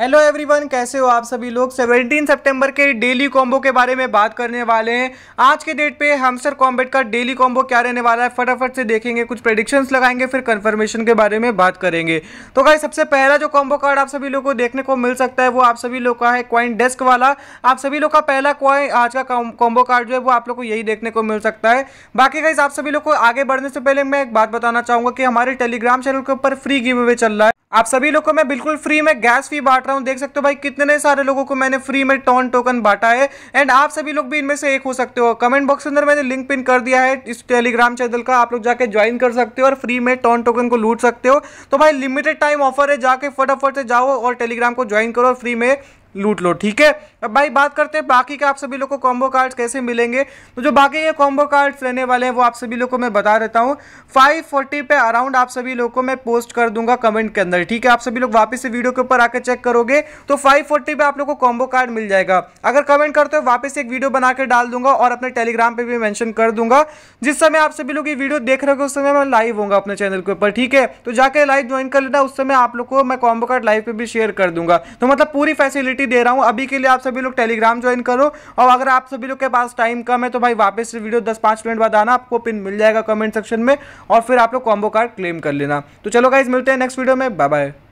hello everyone कैसे हो आप सभी लोग 17 सितंबर के डेली कॉम्बो के बारे में बात करने वाले हैं आज के डेट पे हमसर कॉम्बेट का डेली कॉम्बो क्या रहने वाला है फटाफट से देखेंगे कुछ प्रेडिक्शंस लगाएंगे फिर कंफर्मेशन के बारे में बात करेंगे तो भाई सबसे पहला जो कॉम्बो कार्ड आप सभी लोग को देखने को मिल सकता है वो आप सभी लोग का है क्वाइन डेस्क वाला आप सभी लोग का पहला क्वाइन आज का कॉम्बो कार्ड जो है वो आप लोग को यही देखने को मिल सकता है बाकी गाइस आप सभी लोग को आगे बढ़ने से पहले मैं एक बात बताना चाहूँगा कि हमारे टेलीग्राम चैनल के ऊपर फ्री गिव अवे चल रहा है आप सभी लोग को मैं बिल्कुल फ्री में गैस फी बांट रहा हूँ देख सकते हो भाई कितने सारे लोगों को मैंने फ्री में टॉन टोकन बांटा है एंड आप सभी लोग भी इनमें से एक हो सकते हो कमेंट बॉक्स के अंदर मैंने लिंक पिन कर दिया है इस टेलीग्राम चैनल का आप लोग जाके ज्वाइन कर सकते हो और फ्री में टॉन टोकन को लूट सकते हो तो भाई लिमिटेड टाइम ऑफर है जाके फटाफट से जाओ और टेलीग्राम को ज्वाइन करो फ्री में लूट लो ठीक है अब भाई बात करते हैं बाकी के आप सभी लोग को कॉम्बो कार्ड्स कैसे मिलेंगे तो जो बाकी ये कॉम्बो कार्ड्स रहने वाले हैं वो आप सभी लोगों को मैं बता देता हूँ 540 पे अराउंड आप सभी लोगों को मैं पोस्ट कर दूंगा कमेंट के अंदर ठीक है आप सभी लोग वापस से वीडियो के ऊपर आकर चेक करोगे तो फाइव पे आप लोग को कॉम्बो कार्ड मिल जाएगा अगर कमेंट करते हो वापस एक वीडियो बना के डाल दूंगा और अपने टेलीग्राम पर भी मैंशन कर दूंगा जिस समय आप सभी लोग ये वीडियो देख रहे हो उस समय मैं लाइव होगा अपने चैनल के ऊपर ठीक है तो जाकर लाइव ज्वाइन कर लेना उस समय आप लोग को मैं कॉम्बो कार्ड लाइव पर भी शेयर कर दूंगा तो मतलब पूरी फैसिलिटी अपॉर्चुनिटी दे रहा हूँ अभी के लिए आप सभी लोग टेलीग्राम ज्वाइन करो और अगर आप सभी लोग के पास टाइम कम है तो भाई वापस वीडियो दस पाँच मिनट बाद आना आपको पिन मिल जाएगा कमेंट सेक्शन में और फिर आप लोग कॉम्बो कार्ड क्लेम कर लेना तो चलो गाइज मिलते हैं नेक्स्ट वीडियो में बाय बाय